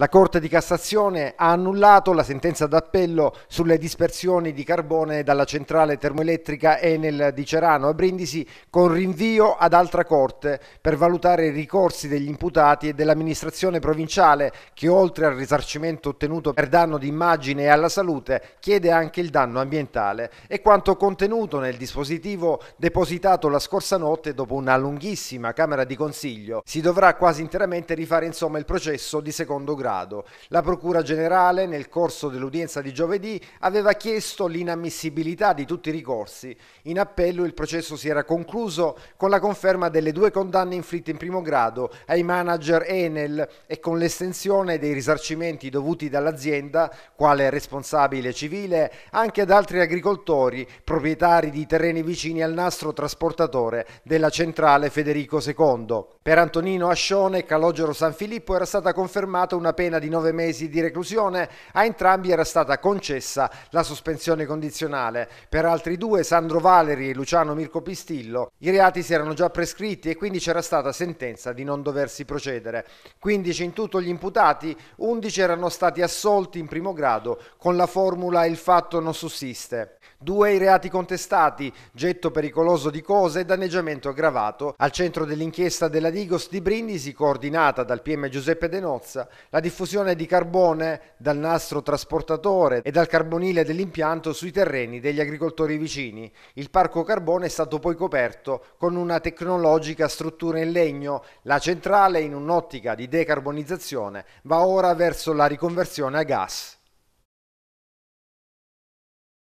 La Corte di Cassazione ha annullato la sentenza d'appello sulle dispersioni di carbone dalla centrale termoelettrica Enel di Cerano a Brindisi con rinvio ad altra Corte per valutare i ricorsi degli imputati e dell'amministrazione provinciale che oltre al risarcimento ottenuto per danno di immagine e alla salute chiede anche il danno ambientale e quanto contenuto nel dispositivo depositato la scorsa notte dopo una lunghissima Camera di Consiglio. Si dovrà quasi interamente rifare insomma il processo di secondo grado grado. La Procura Generale, nel corso dell'udienza di giovedì, aveva chiesto l'inammissibilità di tutti i ricorsi. In appello il processo si era concluso con la conferma delle due condanne inflitte in primo grado ai manager Enel e con l'estensione dei risarcimenti dovuti dall'azienda, quale responsabile civile, anche ad altri agricoltori, proprietari di terreni vicini al nastro trasportatore della centrale Federico II. Per Antonino Ascione, e Calogero San Filippo era stata confermata una una pena di nove mesi di reclusione, a entrambi era stata concessa la sospensione condizionale. Per altri due, Sandro Valeri e Luciano Mirko Pistillo, i reati si erano già prescritti e quindi c'era stata sentenza di non doversi procedere. 15 in tutto gli imputati, 11 erano stati assolti in primo grado con la formula il fatto non sussiste. Due i reati contestati, getto pericoloso di cose e danneggiamento aggravato. Al centro dell'inchiesta della Digos di Brindisi, coordinata dal PM Giuseppe De Nozza, la la diffusione di carbone dal nastro trasportatore e dal carbonile dell'impianto sui terreni degli agricoltori vicini. Il parco carbone è stato poi coperto con una tecnologica struttura in legno. La centrale, in un'ottica di decarbonizzazione, va ora verso la riconversione a gas.